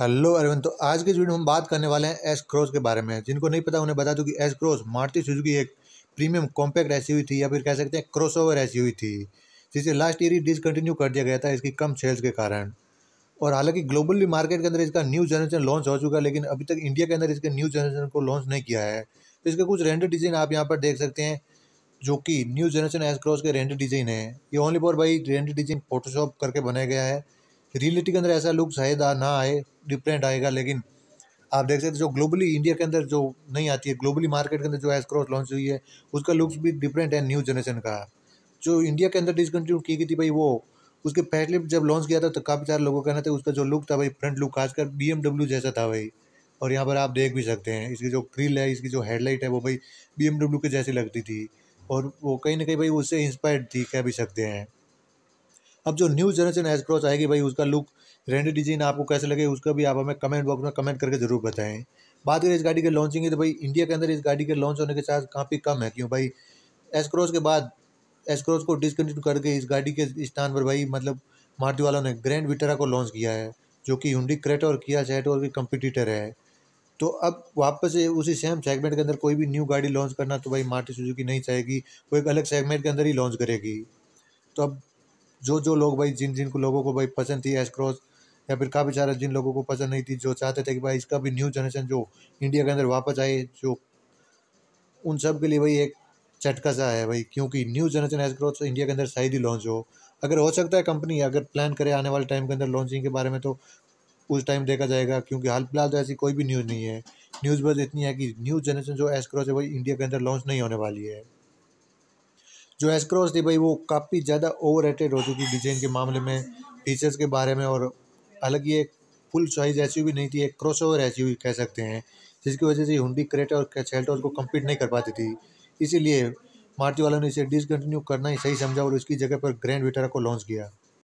hello Arvind तो आज के वीडियो में हम बात करने वाले हैं एस क्रॉस के बारे में जिनको नहीं पता उन्हें बता दूं कि एस क्रॉस मारती सुजुकी एक प्रीमियम कॉम्पैक्ट ऐसी हुई थी या फिर कह सकते हैं क्रॉस ओवर ऐसी हुई थी जिसे लास्ट ईयर ही डिसकंटिन्यू कर दिया गया था इसकी कम सेल्स के कारण और हालांकि ग्लोबली मार्केट के अंदर इसका न्यू जनरेशन लॉन्च हो चुका है लेकिन अभी तक इंडिया के अंदर इसके न्यू जनरेशन को लॉन्च नहीं किया है तो इसके कुछ रेंडर डिज़ाइन आप यहाँ पर देख सकते हैं जो कि न्यू जनरेशन एस क्रॉस के रेंडर डिज़ाइन है ये ओनली फॉर भाई रेंडर डिज़ाइन फोटोशॉप करके बनाया गया है रियलिटी के अंदर ऐसा लुक शायद ना आए डिफरेंट आएगा लेकिन आप देख सकते जो ग्लोबली इंडिया के अंदर जो नहीं आती है ग्लोबली मार्केट के अंदर जो एस क्रॉस लॉन्च हुई है उसका लुक्स भी डिफरेंट है न्यू जनरेशन का जो इंडिया के अंदर डिसकंटिन्यू की गई थी भाई वो उसके पहले जब लॉन्च किया था तो काफ़ी सारे लोगों का कहना था उसका जो लुक था भाई फ्रंट लुक खासकर बी जैसा था भाई और यहाँ पर आप देख भी सकते हैं इसकी जो क्रिल है इसकी जो हेडलाइट है वो भाई बी के जैसी लगती थी और वो कहीं ना कहीं भाई उससे इंस्पायर्ड थी कह भी सकते हैं अब जो न्यू जनरेशन एस क्रॉस आएगी भाई उसका लुक रेंडर डिजाइन आपको कैसे लगे उसका भी आप हमें कमेंट बॉक्स में कमेंट करके ज़रूर बताएं बात करें इस गाड़ी के लॉन्चिंग की तो भाई इंडिया के अंदर इस गाड़ी के लॉन्च होने के चांस काफ़ी कम है क्यों भाई क्रॉस के बाद क्रॉस को डिसकंटिन्यू करके इस गाड़ी के स्थान पर भाई मतलब मारती वालों ने ग्रैंड विटरा को लॉन्च किया है जो कि हुडी क्रेटा और किया और भी कंपिटिटर है तो अब वापस से उसी सेम सेगमेंट के अंदर कोई भी न्यू गाड़ी लॉन्च करना तो भाई मार्टी सुजुकी नहीं चाहेगी वो एक अलग सेगमेंट के अंदर ही लॉन्च करेगी तो अब जो जो लोग भाई जिन जिन को लोगों को भाई पसंद थी क्रॉस या फिर काफ़ी सारे जिन लोगों को पसंद नहीं थी जो चाहते थे कि भाई इसका भी न्यू जनरेशन जो इंडिया के अंदर वापस आए जो उन सब के लिए भाई एक चटका सा है भाई क्योंकि न्यू जनरेशन क्रॉस इंडिया के अंदर शायद ही लॉन्च हो अगर हो सकता है कंपनी अगर प्लान करे आने वाले टाइम के अंदर लॉन्चिंग के बारे में तो उस टाइम देखा जाएगा क्योंकि हाल फिलहाल तो ऐसी कोई भी न्यूज़ नहीं है न्यूज़ बस इतनी है कि न्यू जनरेशन जो क्रॉस है वही इंडिया के अंदर लॉन्च नहीं होने वाली है जो एस क्रॉस थी भाई वो काफ़ी ज़्यादा ओवर हो चुकी डिज़ाइन के मामले में फीचर्स के बारे में और हालांकि ये फुल साइज एस नहीं थी एक क्रॉस ओवर कह सकते हैं जिसकी वजह से हुडी क्रेटा और सेल्टोस को कम्पीट नहीं कर पाती थी इसीलिए मार्च वालों ने इसे डिसकंटिन्यू करना ही सही समझा और उसकी जगह पर ग्रैंड विटारा को लॉन्च किया